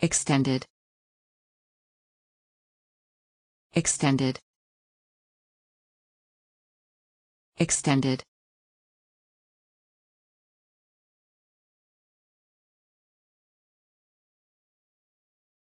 extended extended extended